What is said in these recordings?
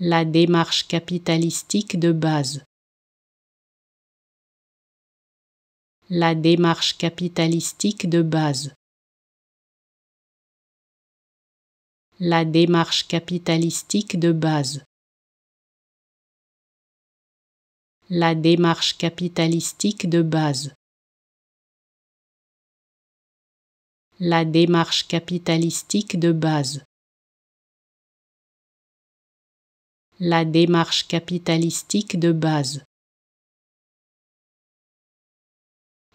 la démarche capitalistique de base. La démarche capitalistique de base. La démarche capitalistique de base. La démarche capitalistique de base. La démarche capitalistique de base. la démarche capitalistique de base.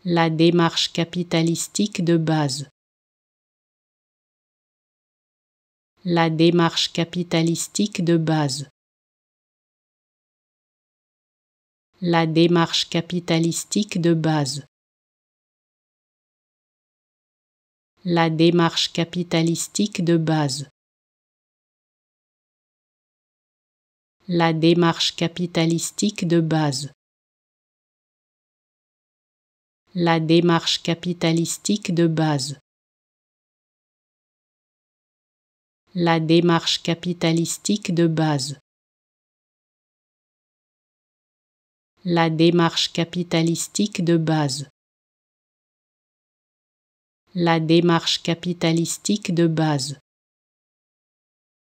La démarche capitalistique de base. La démarche capitalistique de base. La démarche capitalistique de base. La démarche capitalistique de base. la démarche capitalistique de base. La démarche capitalistique de base. La démarche capitalistique de base. La démarche capitalistique de base. La démarche capitalistique de base.